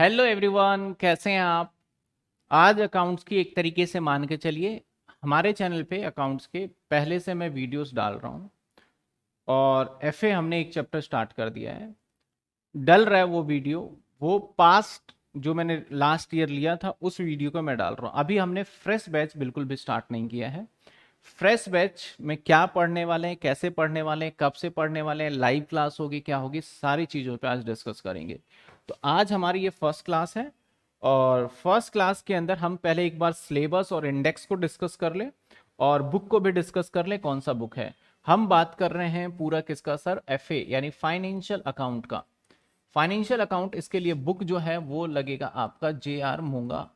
hello everyone कैसे हैं आप आज अकाउंट्स की एक तरीके से मान के चलिए हमारे चैनल पे अकाउंट्स के पहले से मैं वीडियोस डाल रहा हूँ और एफ हमने एक चैप्टर स्टार्ट कर दिया है डल रहा है वो वीडियो वो पास्ट जो मैंने लास्ट ईयर लिया था उस वीडियो को मैं डाल रहा हूँ अभी हमने फ्रेश बैच बिल्कुल भी स्टार्ट नहीं किया है फ्रेश बैच में क्या पढ़ने वाले हैं कैसे पढ़ने वाले हैं कब से पढ़ने वाले हैं लाइव क्लास होगी क्या होगी सारी चीज़ों पे आज डिस्कस करेंगे तो आज हमारी ये फर्स्ट क्लास है और फर्स्ट क्लास के अंदर हम पहले एक बार सिलेबस और इंडेक्स को डिस्कस कर ले और बुक को भी डिस्कस कर ले कौन सा बुक है हम बात कर रहे हैं पूरा किसका सर एफ यानी फाइनेंशियल अकाउंट का फाइनेंशियल अकाउंट इसके लिए बुक जो है वो लगेगा आपका J R Monga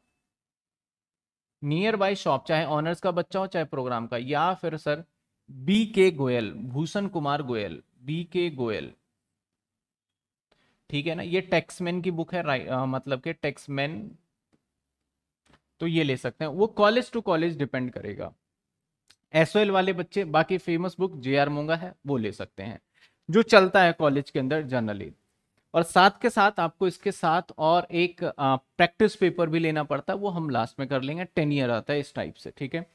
nearby shop चाहे ऑनर्स का बच्चा हो चाहे प्रोग्राम का या फिर sir B K Goyal Bhushan Kumar Goyal B K Goyal ठीक है ना ये टैक्समैन की बुक है राइट मतलब के टैक्समैन तो ये ले सकते हैं वो कॉलेज टू कॉलेज डिपेंड करेगा एस वाले बच्चे बाकी famous book J R Monga है वो ले सकते हैं जो चलता है कॉलेज के अंदर जनरली और साथ के साथ आपको इसके साथ और एक प्रैक्टिस पेपर भी लेना पड़ता है वो हम लास्ट में कर लेंगे टेन ईयर आता है इस टाइप से ठीक है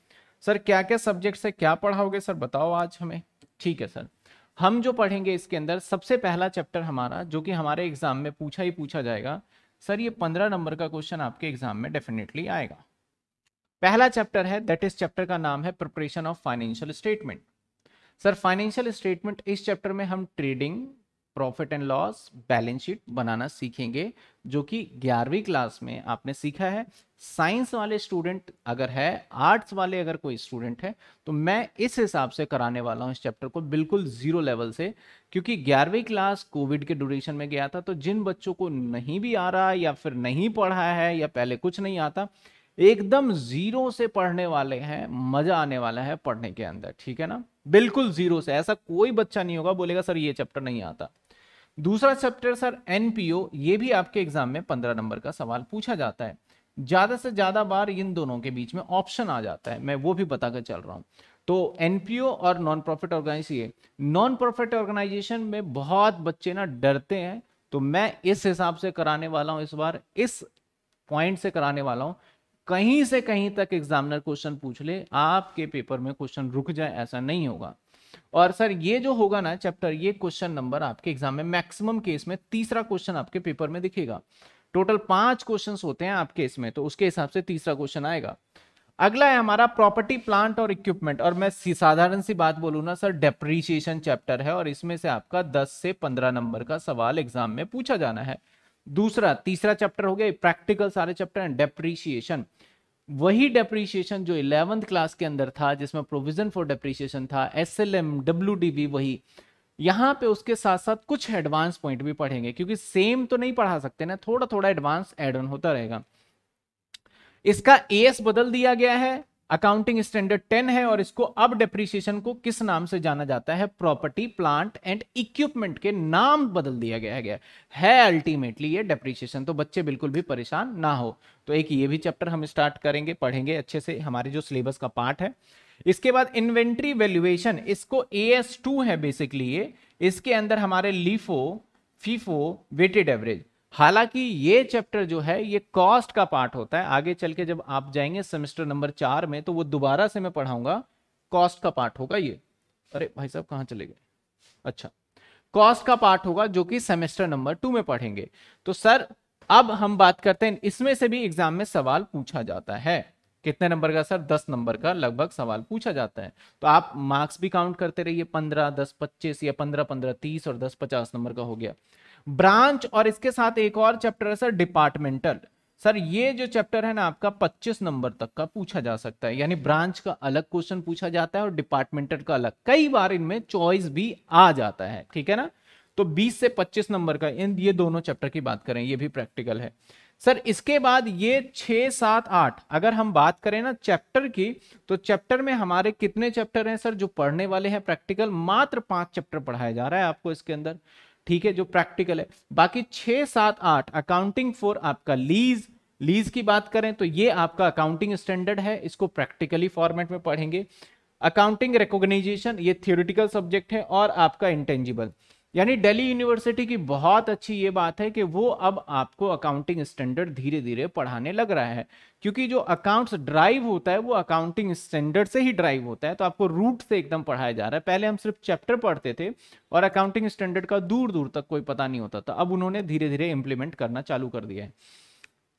सर क्या क्या सब्जेक्ट से क्या पढ़ाओगे सर बताओ आज हमें ठीक है सर हम जो पढ़ेंगे इसके अंदर सबसे पहला चैप्टर हमारा जो कि हमारे एग्जाम में पूछा ही पूछा जाएगा सर ये पंद्रह नंबर का क्वेश्चन आपके एग्जाम में डेफिनेटली आएगा पहला चैप्टर है दैट इज चैप्टर का नाम है preparation of financial statement sir financial statement इस चैप्टर में हम trading profit and loss balance sheet बनाना सीखेंगे जो कि ग्यारहवीं क्लास में आपने सीखा है साइंस वाले स्टूडेंट अगर है आर्ट्स वाले अगर कोई स्टूडेंट है तो मैं इस हिसाब से कराने वाला हूं इस चैप्टर को बिल्कुल ज़ीरो लेवल से क्योंकि ग्यारहवीं क्लास कोविड के ड्यूरेशन में गया था तो जिन बच्चों को नहीं भी आ रहा या फिर नहीं पढ़ा है या पहले कुछ नहीं आता एकदम जीरो से पढ़ने वाले हैं मजा आने वाला है पढ़ने के अंदर ठीक है ना बिल्कुल जीरो से ऐसा कोई बच्चा नहीं होगा बोलेगा सर ये चैप्टर नहीं आता दूसरा चैप्टर सर एनपीओ ये भी आपके एग्जाम में पंद्रह नंबर का सवाल पूछा जाता है ज्यादा से ज्यादा बार इन दोनों के बीच में ऑप्शन आ जाता है मैं वो भी बताकर चल रहा हूँ तो एनपीओ और non profit organisation non profit organisation में बहुत बच्चे ना डरते हैं तो मैं इस हिसाब से कराने वाला हूँ इस बार इस पॉइंट से कराने वाला हूँ कहीं से कहीं तक एग्जामिनर क्वेश्चन पूछ ले आपके पेपर में क्वेश्चन रुक जाए ऐसा नहीं होगा और सर ये जो होगा ना चैप्टर ये क्वेश्चन नंबर आपके एग्जाम में मैक्सिमम केस में तीसरा क्वेश्चन आपके पेपर में दिखेगा टोटल पांच क्वेश्चन होते हैं आपके इसमें तो उसके हिसाब से तीसरा क्वेश्चन आएगा अगला है हमारा प्रॉपर्टी प्लांट और इक्विपमेंट और मैं साधारण सी बात बोलू ना सर डेप्रीशिएशन चैप्टर है और इसमें से आपका 10 से 15 नंबर का सवाल एग्जाम में पूछा जाना है दूसरा तीसरा चैप्टर हो गया प्रैक्टिकल सारे चैप्टर हैं डेप्रीशिएशन वही डेप्रीशिएशन जो इलेवंथ क्लास के अंदर था जिसमें प्रोविजन फॉर डेप्रीशिएशन था S L M W D B वही यहाँ पे उसके साथ साथ कुछ एडवांस पॉइंट भी पढ़ेंगे क्योंकि सेम तो नहीं पढ़ा सकते ना थोड़ा थोड़ा एडवांस एड ऑन होता रहेगा इसका एस बदल दिया गया है अकाउंटिंग स्टैंडर्ड टेन है और इसको अब डेप्रिसिएशन को किस नाम से जाना जाता है प्रॉपर्टी प्लांट एंड इक्विपमेंट के नाम बदल दिया गया गया है अल्टीमेटली ये डेप्रिसिएशन तो बच्चे बिल्कुल भी परेशान ना हो तो एक ये भी चैप्टर हम स्टार्ट करेंगे पढ़ेंगे अच्छे से हमारे जो सिलेबस का पार्ट है इसके बाद इन्वेंट्री वैल्यूएशन इसको ए एस टू है बेसिकली ये इसके अंदर हमारे लीफो फीफो वेटेड एवरेज हालांकि ये चैप्टर जो है ये कॉस्ट का पार्ट होता है आगे चल के जब आप जाएंगे सेमेस्टर नंबर चार में तो वो दोबारा से मैं पढ़ाऊंगा कॉस्ट का पार्ट होगा ये अरे भाई साहब कहाँ चले गए अच्छा कॉस्ट का पार्ट होगा जो कि सेमेस्टर नंबर टू में पढ़ेंगे तो सर अब हम बात करते हैं इसमें से भी एग्जाम में सवाल पूछा जाता है कितने नंबर का सर दस नंबर का लगभग सवाल पूछा जाता है तो आप मार्क्स भी काउंट करते रहिए पंद्रह दस पच्चीस या पंद्रह पंद्रह तीस और दस पचास नंबर का हो गया ब्रांच और इसके साथ एक और चैप्टर है सर डिपार्टमेंटल सर ये जो चैप्टर है ना आपका 25 नंबर तक का पूछा जा सकता है यानी ब्रांच का अलग क्वेश्चन पूछा जाता है और डिपार्टमेंटल का अलग कई बार इनमें चॉइस भी आ जाता है ठीक है ना तो 20 से 25 नंबर का इन ये दोनों चैप्टर की बात करें ये भी प्रैक्टिकल है सर इसके बाद ये छ सात आठ अगर हम बात करें ना चैप्टर की तो चैप्टर में हमारे कितने चैप्टर हैं सर जो पढ़ने वाले हैं प्रैक्टिकल मात्र पांच चैप्टर पढ़ाया जा रहा है आपको इसके अंदर ठीक है जो प्रैक्टिकल है बाकी छ सात आठ अकाउंटिंग फॉर आपका लीज लीज की बात करें तो ये आपका अकाउंटिंग स्टैंडर्ड है इसको प्रैक्टिकली फॉर्मेट में पढ़ेंगे अकाउंटिंग रिकोगनाइजेशन ये थियोरिटिकल सब्जेक्ट है और आपका इंटेंजिबल यानी दिल्ली यूनिवर्सिटी की बहुत अच्छी ये बात है कि वो अब आपको अकाउंटिंग स्टैंडर्ड धीरे धीरे पढ़ाने लग रहा है क्योंकि जो अकाउंट्स ड्राइव होता है वो अकाउंटिंग स्टैंडर्ड से ही ड्राइव होता है तो आपको रूट से एकदम पढ़ाया जा रहा है पहले हम सिर्फ चैप्टर पढ़ते थे और अकाउंटिंग स्टैंडर्ड का दूर दूर तक कोई पता नहीं होता था अब उन्होंने धीरे धीरे इंप्लीमेंट करना चालू कर दिया है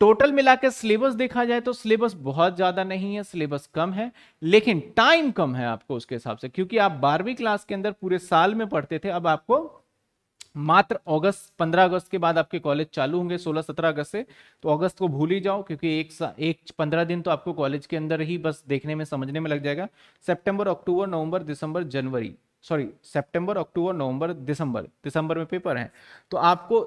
टोटल मिलाकर सिलेबस देखा जाए तो सिलेबस बहुत ज़्यादा नहीं है सिलेबस कम है लेकिन टाइम कम है आपको उसके हिसाब से क्योंकि आप बारहवीं क्लास के अंदर पूरे साल में पढ़ते थे अब आपको मात्र अगस्त 15 अगस्त के बाद आपके कॉलेज चालू होंगे 16-17 अगस्त से तो अगस्त को भूल ही जाओ क्योंकि एक एक 15 दिन तो आपको कॉलेज के अंदर ही बस देखने में समझने में लग जाएगा सितंबर अक्टूबर नवंबर दिसंबर जनवरी सॉरी सितंबर अक्टूबर नवंबर दिसंबर दिसंबर में पेपर है तो आपको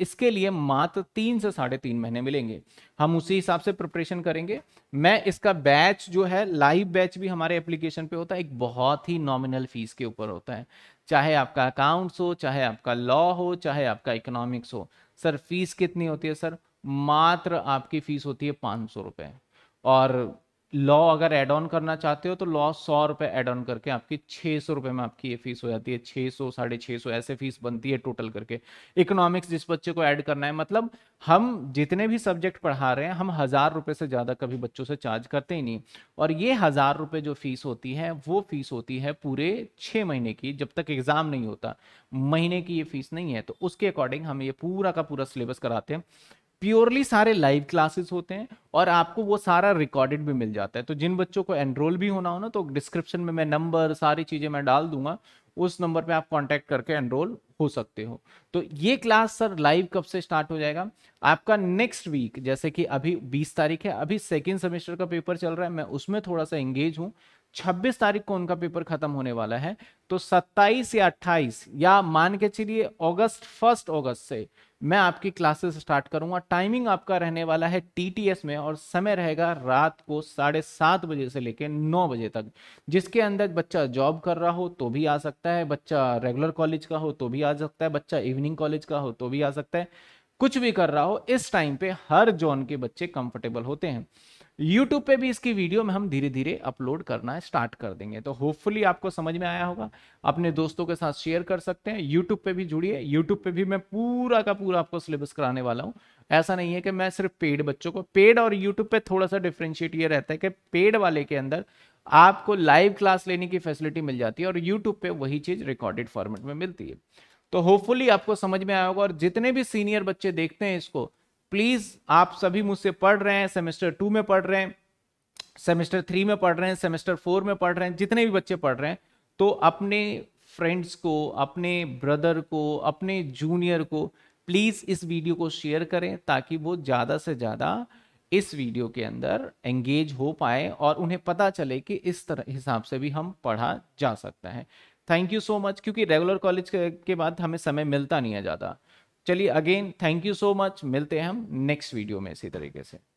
इसके लिए मात्र तीन से साढ़े तीन महीने मिलेंगे हम उसी हिसाब से प्रिपरेशन करेंगे मैं इसका बैच जो है लाइव बैच भी हमारे एप्लीकेशन पे होता है एक बहुत ही नॉमिनल फीस के ऊपर होता है चाहे आपका अकाउंट्स हो चाहे आपका लॉ हो चाहे आपका इकोनॉमिक्स हो सर फीस कितनी होती है सर मात्र आपकी फीस होती है पाँच सौ और लॉ अगर एड ऑन करना चाहते हो तो लॉ सौ रुपये एड ऑन करके आपकी छः सौ रुपये में आपकी ये फीस हो जाती है छः सौ साढ़े छः सौ ऐसे फीस बनती है टोटल करके इकोनॉमिक्स जिस बच्चे को ऐड करना है मतलब हम जितने भी सब्जेक्ट पढ़ा रहे हैं हम हज़ार रुपये से ज़्यादा कभी बच्चों से चार्ज करते ही नहीं और ये हज़ार रुपये जो फीस होती है वो फीस होती है पूरे छः महीने की जब तक एग्ज़ाम नहीं होता महीने की ये फीस नहीं है तो उसके अकॉर्डिंग हम ये पूरा का पूरा सिलेबस कराते हैं प्योरली सारे लाइव क्लासेस होते हैं और आपको वो सारा रिकॉर्डेड भी मिल जाता है तो जिन बच्चों को एनरोल भी होना हो ना तो डिस्क्रिप्शन में मैं नंबर सारी चीज़ें मैं डाल दूंगा उस नंबर पे आप कांटेक्ट करके एनरोल हो सकते हो तो ये क्लास सर लाइव कब से स्टार्ट हो जाएगा आपका नेक्स्ट वीक जैसे कि अभी 20 तारीख है अभी सेकेंड सेमेस्टर का पेपर चल रहा है मैं उसमें थोड़ा सा एंगेज हूँ 26 तारीख को उनका पेपर खत्म होने वाला है तो 27 या 28 या मान के चलिए अगस्त फर्स्ट अगस्त से मैं आपकी क्लासेस स्टार्ट करूंगा टाइमिंग आपका रहने वाला है टीटीएस में और समय रहेगा रात को साढ़े सात बजे से लेकर नौ बजे तक जिसके अंदर बच्चा जॉब कर रहा हो तो भी आ सकता है बच्चा रेगुलर कॉलेज का हो तो भी आ सकता है बच्चा इवनिंग कॉलेज का हो तो भी आ सकता है कुछ भी कर रहा हो इस टाइम पे हर जोन के बच्चे कंफर्टेबल होते हैं यूट्यूब पे भी इसकी वीडियो में हम धीरे धीरे अपलोड करना स्टार्ट कर देंगे तो होपफुली आपको समझ में आया होगा अपने दोस्तों के साथ शेयर कर सकते हैं यूट्यूब पे भी जुड़िए यूट्यूब पे भी मैं पूरा का पूरा आपको सिलेबस कराने वाला हूँ ऐसा नहीं है कि मैं सिर्फ पेड बच्चों को पेड और यूट्यूब पे थोड़ा सा डिफ्रेंशिएट ये रहता है कि पेड वाले के अंदर आपको लाइव क्लास लेने की फैसिलिटी मिल जाती है और यूट्यूब पे वही चीज रिकॉर्डेड फॉर्मेट में मिलती है तो होपफुली आपको समझ में आया होगा और जितने भी सीनियर बच्चे देखते हैं इसको प्लीज़ आप सभी मुझसे पढ़ रहे हैं सेमेस्टर टू में पढ़ रहे हैं सेमेस्टर थ्री में पढ़ रहे हैं सेमेस्टर फोर में पढ़ रहे हैं जितने भी बच्चे पढ़ रहे हैं तो अपने फ्रेंड्स को अपने ब्रदर को अपने जूनियर को प्लीज़ इस वीडियो को शेयर करें ताकि वो ज़्यादा से ज़्यादा इस वीडियो के अंदर एंगेज हो पाए और उन्हें पता चले कि इस तरह हिसाब से भी हम पढ़ा जा सकता है थैंक यू सो मच क्योंकि रेगुलर कॉलेज के बाद हमें समय मिलता नहीं है ज़्यादा चलिए again thank you so much मिलते हैं हम नेक्स्ट वीडियो में इसी तरीके से